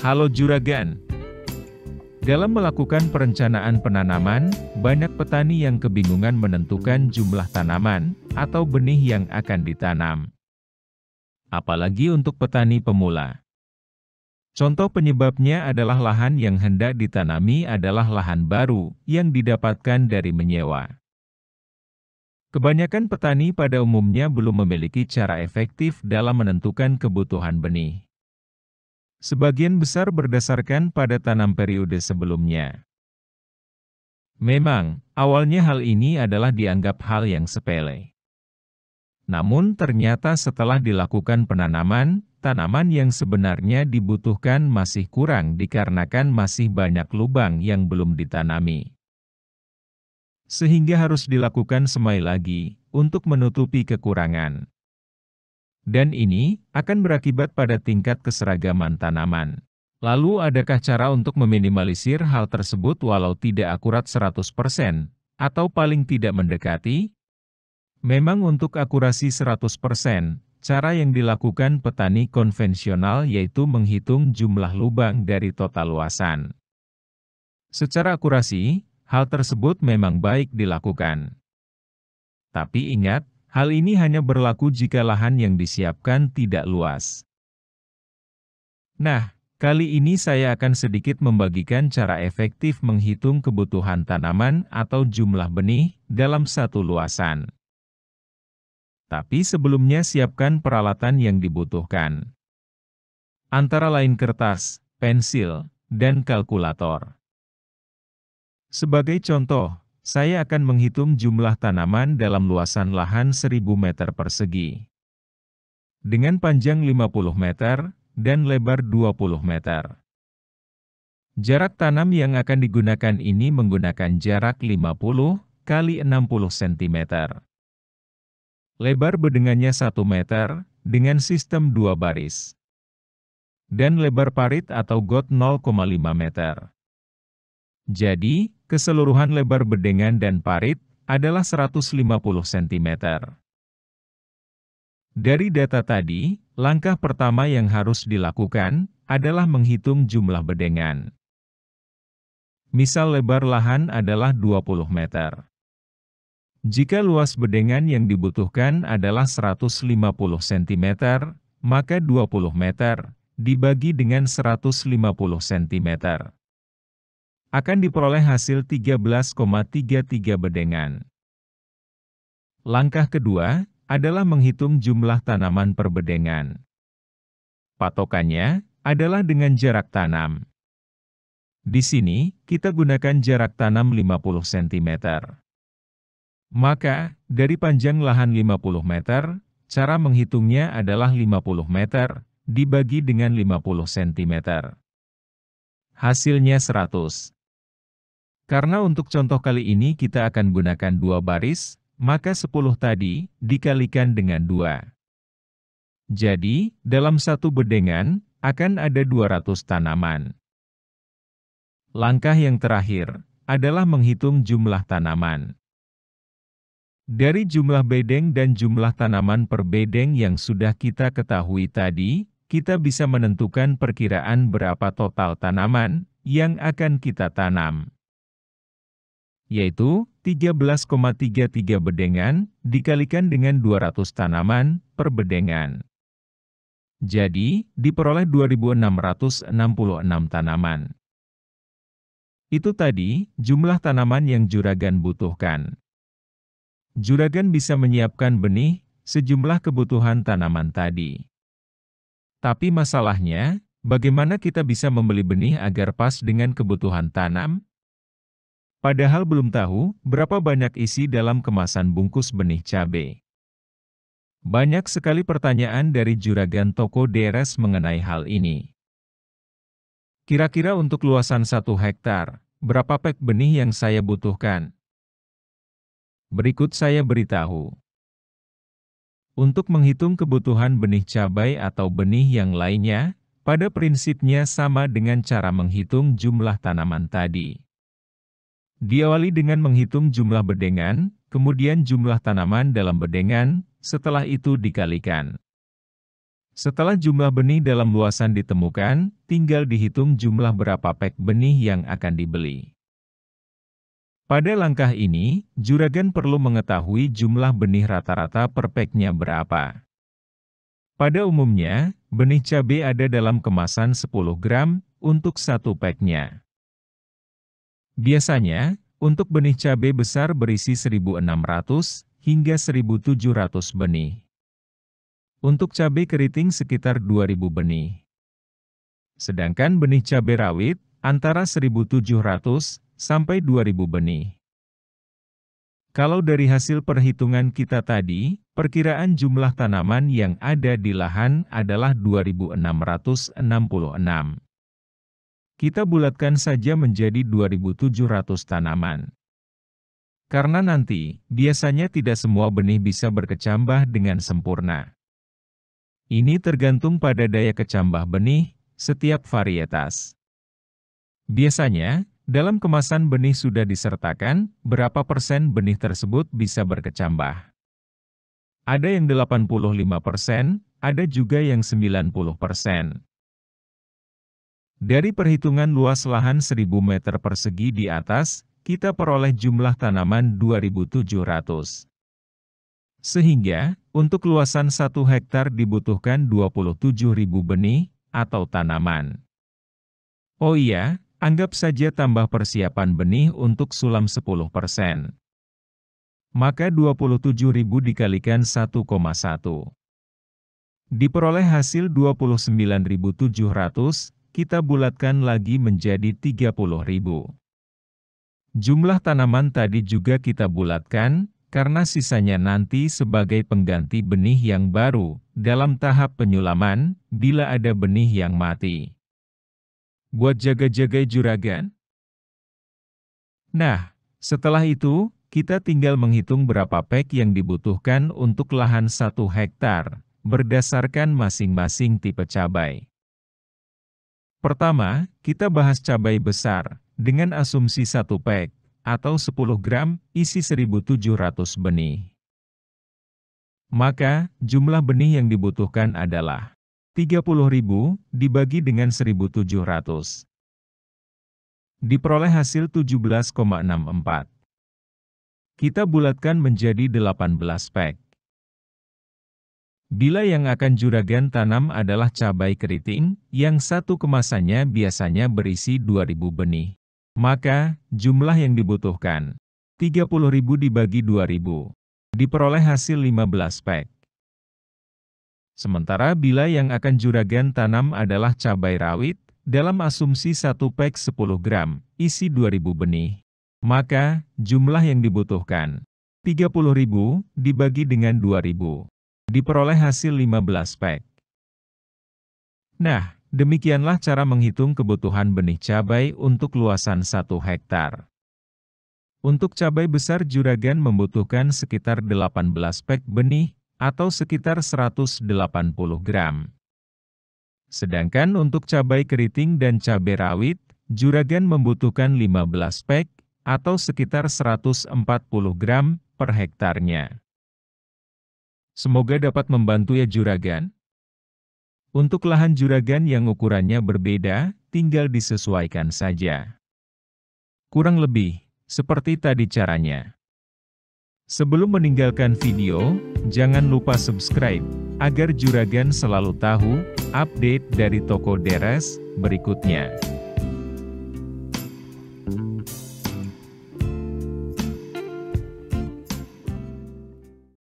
Halo juragan. Dalam melakukan perencanaan penanaman, banyak petani yang kebingungan menentukan jumlah tanaman atau benih yang akan ditanam. Apalagi untuk petani pemula. Contoh penyebabnya adalah lahan yang hendak ditanami adalah lahan baru yang didapatkan dari menyewa. Kebanyakan petani pada umumnya belum memiliki cara efektif dalam menentukan kebutuhan benih sebagian besar berdasarkan pada tanam periode sebelumnya. Memang, awalnya hal ini adalah dianggap hal yang sepele. Namun ternyata setelah dilakukan penanaman, tanaman yang sebenarnya dibutuhkan masih kurang dikarenakan masih banyak lubang yang belum ditanami. Sehingga harus dilakukan semai lagi, untuk menutupi kekurangan. Dan ini akan berakibat pada tingkat keseragaman tanaman. Lalu adakah cara untuk meminimalisir hal tersebut walau tidak akurat 100%, atau paling tidak mendekati? Memang untuk akurasi 100%, cara yang dilakukan petani konvensional yaitu menghitung jumlah lubang dari total luasan. Secara akurasi, hal tersebut memang baik dilakukan. Tapi ingat, Hal ini hanya berlaku jika lahan yang disiapkan tidak luas. Nah, kali ini saya akan sedikit membagikan cara efektif menghitung kebutuhan tanaman atau jumlah benih dalam satu luasan. Tapi sebelumnya siapkan peralatan yang dibutuhkan. Antara lain kertas, pensil, dan kalkulator. Sebagai contoh, saya akan menghitung jumlah tanaman dalam luasan lahan 1000 meter persegi. Dengan panjang 50 meter, dan lebar 20 meter. Jarak tanam yang akan digunakan ini menggunakan jarak 50 kali 60 cm. Lebar bedengannya 1 meter, dengan sistem dua baris. Dan lebar parit atau got 0,5 meter. Jadi, Keseluruhan lebar bedengan dan parit adalah 150 cm. Dari data tadi, langkah pertama yang harus dilakukan adalah menghitung jumlah bedengan. Misal lebar lahan adalah 20 meter. Jika luas bedengan yang dibutuhkan adalah 150 cm, maka 20 meter dibagi dengan 150 cm akan diperoleh hasil 13,33 bedengan. Langkah kedua adalah menghitung jumlah tanaman per bedengan. Patokannya adalah dengan jarak tanam. Di sini, kita gunakan jarak tanam 50 cm. Maka, dari panjang lahan 50 meter, cara menghitungnya adalah 50 meter, dibagi dengan 50 cm. Hasilnya 100. Karena untuk contoh kali ini kita akan gunakan dua baris, maka 10 tadi dikalikan dengan dua. Jadi, dalam satu bedengan, akan ada 200 tanaman. Langkah yang terakhir adalah menghitung jumlah tanaman. Dari jumlah bedeng dan jumlah tanaman per bedeng yang sudah kita ketahui tadi, kita bisa menentukan perkiraan berapa total tanaman yang akan kita tanam yaitu 13,33 bedengan dikalikan dengan 200 tanaman per bedengan. Jadi, diperoleh 2666 tanaman. Itu tadi jumlah tanaman yang juragan butuhkan. Juragan bisa menyiapkan benih sejumlah kebutuhan tanaman tadi. Tapi masalahnya, bagaimana kita bisa membeli benih agar pas dengan kebutuhan tanam? Padahal belum tahu berapa banyak isi dalam kemasan bungkus benih cabai. Banyak sekali pertanyaan dari juragan toko deres mengenai hal ini. Kira-kira untuk luasan satu hektar, berapa pek benih yang saya butuhkan? Berikut saya beritahu. Untuk menghitung kebutuhan benih cabai atau benih yang lainnya, pada prinsipnya sama dengan cara menghitung jumlah tanaman tadi. Diawali dengan menghitung jumlah bedengan, kemudian jumlah tanaman dalam bedengan, setelah itu dikalikan. Setelah jumlah benih dalam luasan ditemukan, tinggal dihitung jumlah berapa pek benih yang akan dibeli. Pada langkah ini, juragan perlu mengetahui jumlah benih rata-rata per peknya berapa. Pada umumnya, benih cabai ada dalam kemasan 10 gram untuk satu peknya. Biasanya, untuk benih cabai besar berisi 1.600 hingga 1.700 benih. Untuk cabai keriting sekitar 2.000 benih. Sedangkan benih cabai rawit, antara 1.700 sampai 2.000 benih. Kalau dari hasil perhitungan kita tadi, perkiraan jumlah tanaman yang ada di lahan adalah 2666. Kita bulatkan saja menjadi 2.700 tanaman. Karena nanti, biasanya tidak semua benih bisa berkecambah dengan sempurna. Ini tergantung pada daya kecambah benih, setiap varietas. Biasanya, dalam kemasan benih sudah disertakan, berapa persen benih tersebut bisa berkecambah. Ada yang 85 persen, ada juga yang 90 persen. Dari perhitungan luas lahan 1000 meter persegi di atas, kita peroleh jumlah tanaman 2700. Sehingga, untuk luasan 1 hektar dibutuhkan 27.000 benih atau tanaman. Oh iya, anggap saja tambah persiapan benih untuk sulam 10%. Maka 27.000 dikalikan 1,1. Diperoleh hasil 29.700 kita bulatkan lagi menjadi ribu. Jumlah tanaman tadi juga kita bulatkan, karena sisanya nanti sebagai pengganti benih yang baru, dalam tahap penyulaman, bila ada benih yang mati. Buat jaga-jaga juragan. Nah, setelah itu, kita tinggal menghitung berapa pek yang dibutuhkan untuk lahan satu hektar berdasarkan masing-masing tipe cabai. Pertama, kita bahas cabai besar, dengan asumsi 1 pack, atau 10 gram, isi 1700 benih. Maka, jumlah benih yang dibutuhkan adalah 30.000 dibagi dengan 1700. Diperoleh hasil 17,64. Kita bulatkan menjadi 18 pack. Bila yang akan juragan tanam adalah cabai keriting, yang satu kemasannya biasanya berisi 2000 benih. Maka, jumlah yang dibutuhkan 30.000 dibagi 2000. Diperoleh hasil 15 pek. Sementara bila yang akan juragan tanam adalah cabai rawit, dalam asumsi 1 pek 10 gram, isi 2000 benih. Maka, jumlah yang dibutuhkan 30.000 dibagi dengan 2000. Diperoleh hasil 15 pack. Nah, demikianlah cara menghitung kebutuhan benih cabai untuk luasan 1 hektar. Untuk cabai besar juragan membutuhkan sekitar 18 pack benih, atau sekitar 180 gram. Sedangkan untuk cabai keriting dan cabai rawit, juragan membutuhkan 15 pack, atau sekitar 140 gram per hektarnya. Semoga dapat membantu ya juragan. Untuk lahan juragan yang ukurannya berbeda, tinggal disesuaikan saja. Kurang lebih, seperti tadi caranya. Sebelum meninggalkan video, jangan lupa subscribe, agar juragan selalu tahu, update dari toko deres, berikutnya.